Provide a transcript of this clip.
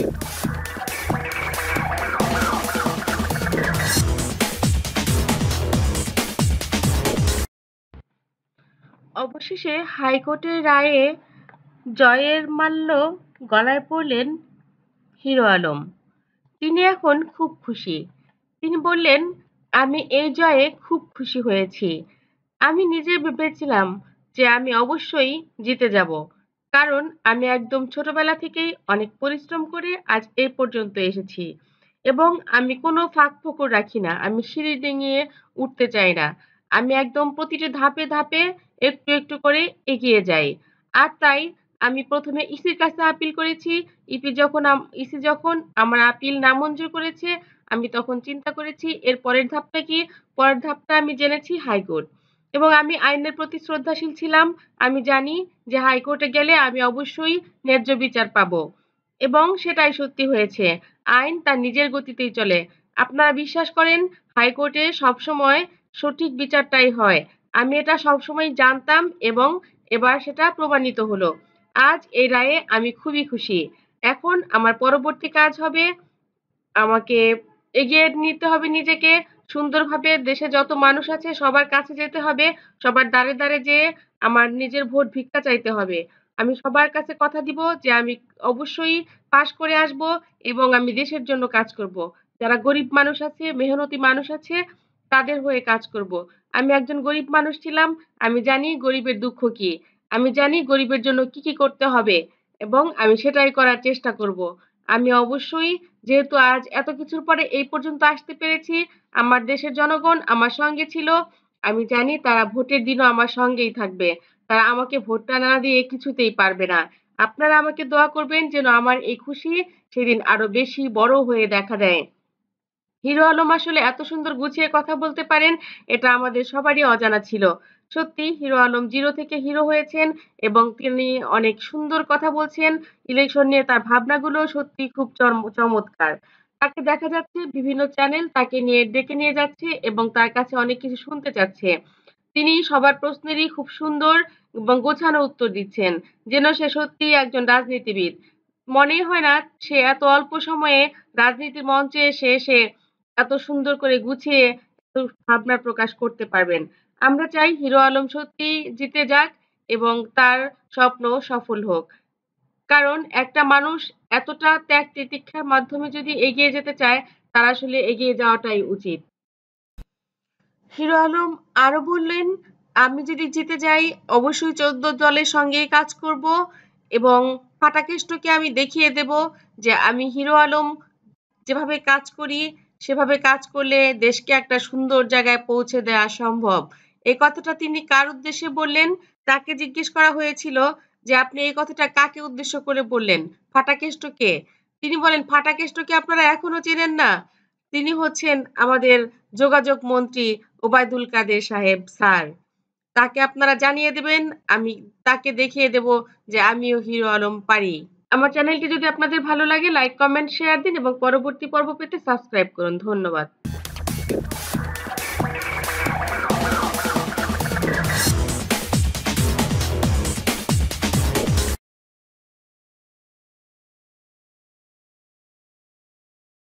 অবশেষে হাইকোর্টের রায়ে জয়ের মাল্য গলায় পড়লেন হিরো আলম তিনি এখন খুব খুশি তিনি বললেন আমি এই জয়ে খুব খুশি হয়েছি আমি নিজে ভেবেছিলাম যে আমি অবশ্যই জিতে যাব কারণ আমি একদম ছোটবেলা থেকেই অনেক পরিশ্রম করে আজ এ পর্যন্ত এসেছি এবং আমি কোনো ফাঁক ফোকর রাখি না আমি সিঁড়ি ডেঙিয়ে উঠতে চাই না আমি একদম প্রতিটি ধাপে ধাপে একটু একটু করে এগিয়ে যাই আর তাই আমি প্রথমে ইসির কাছে আপিল করেছি ইপি যখন ইসি যখন আমার আপিল নামঞ্জুর করেছে আমি তখন চিন্তা করেছি এর পরের ধাপটা কি পরের ধাপটা আমি জেনেছি হাইকোর্ট এবং আমি আইনের প্রতি শ্রদ্ধাশীল ছিলাম আমি জানি যে হাইকোর্টে গেলে আমি অবশ্যই ন্যায্য বিচার পাব এবং সেটাই সত্যি হয়েছে আইন তার নিজের গতিতেই চলে আপনারা বিশ্বাস করেন হাইকোর্টে সবসময় সঠিক বিচারটাই হয় আমি এটা সবসময় জানতাম এবং এবার সেটা প্রমাণিত হলো আজ এই রায়ে আমি খুবই খুশি এখন আমার পরবর্তী কাজ হবে আমাকে এগিয়ে নিতে হবে নিজেকে সুন্দরভাবে দেশে যত মানুষ আছে সবার কাছে যেতে হবে সবার দ্বারে দ্বারে যেয়ে আমার নিজের ভোট ভিক্ষা চাইতে হবে আমি সবার কাছে কথা দিব যে আমি অবশ্যই পাশ করে আসব এবং আমি দেশের জন্য কাজ করব যারা গরিব মানুষ আছে মেহনতি মানুষ আছে তাদের হয়ে কাজ করব আমি একজন গরিব মানুষ ছিলাম আমি জানি গরিবের দুঃখ কি আমি জানি গরিবের জন্য কি কি করতে হবে এবং আমি সেটাই করার চেষ্টা করব আমি অবশ্যই যেহেতু আজ এত কিছুর পরে এই পর্যন্ত আসতে পেরেছি আমার দেশের জনগণ আমার সঙ্গে ছিল আমি জানি তারা ভোটের দিনও আমার সঙ্গেই থাকবে তারা আমাকে ভোটটা না দিয়ে কিছুতেই পারবে না আপনারা আমাকে দোয়া করবেন যেন আমার এই খুশি সেদিন আরো বেশি বড় হয়ে দেখা দেয় হিরো আলম আসলে এত সুন্দর গুছিয়ে কথা বলতে পারেন এটা আমাদের সবারই অজানা ছিল সত্যি হিরো আলম জিরো থেকে হিরো হয়েছেন এবং তিনি অনেক সুন্দর কথা বলছেন ইলেকশন নিয়ে তার ভাবনাগুলো সত্যি খুব চমৎকার তাকে দেখা যাচ্ছে বিভিন্ন চ্যানেল তাকে নিয়ে ডেকে নিয়ে যাচ্ছে এবং তার কাছে অনেক কিছু শুনতে চাচ্ছে তিনি সবার প্রশ্নেরই খুব সুন্দর এবং গোছানো উত্তর দিচ্ছেন যেন সে সত্যি একজন রাজনীতিবিদ মনে হয় না সে এত অল্প সময়ে রাজনীতির মঞ্চে এসে সে এত সুন্দর করে গুছিয়ে ভাবনা প্রকাশ করতে পারবেন আমরা চাই হিরো আলম সত্যি জিতে যাক এবং তার স্বপ্ন সফল হোক কারণ একটা মানুষ এতটা ত্যাগ তিতিক্ষার মাধ্যমে যদি এগিয়ে যেতে চায় তার আসলে এগিয়ে যাওয়াটাই উচিত হিরো আলম আরো বললেন আমি যদি জিতে যাই অবশ্যই চোদ্দ দলের সঙ্গে কাজ করব এবং ফাটাকেষ্টকে আমি দেখিয়ে দেব যে আমি হিরো আলম যেভাবে কাজ করি সেভাবে কাজ করলে দেশকে একটা সুন্দর জায়গায় পৌঁছে দেওয়া সম্ভব এই কথাটা তিনি কার উদ্দেশ্যে বললেন তাকে জিজ্ঞেস করা হয়েছিল যে আপনি এই কথাটা কাকে উদ্দেশ্য করে বললেন ফাটাকেষ্টকে তিনি বলেন ফাটাকেষ্টকে আপনারা এখনো চেনেন না তিনি হচ্ছেন আমাদের যোগাযোগ মন্ত্রী ওবায়দুল কাদের সাহেব স্যার তাকে আপনারা জানিয়ে দেবেন আমি তাকে দেখিয়ে দেব যে আমিও হিরো আলম পারি আমার চ্যানেলটি যদি আপনাদের ভালো লাগে লাইক কমেন্ট শেয়ার দিন এবং পরবর্তী পর্ব পেতে সাবস্ক্রাইব করুন ধন্যবাদ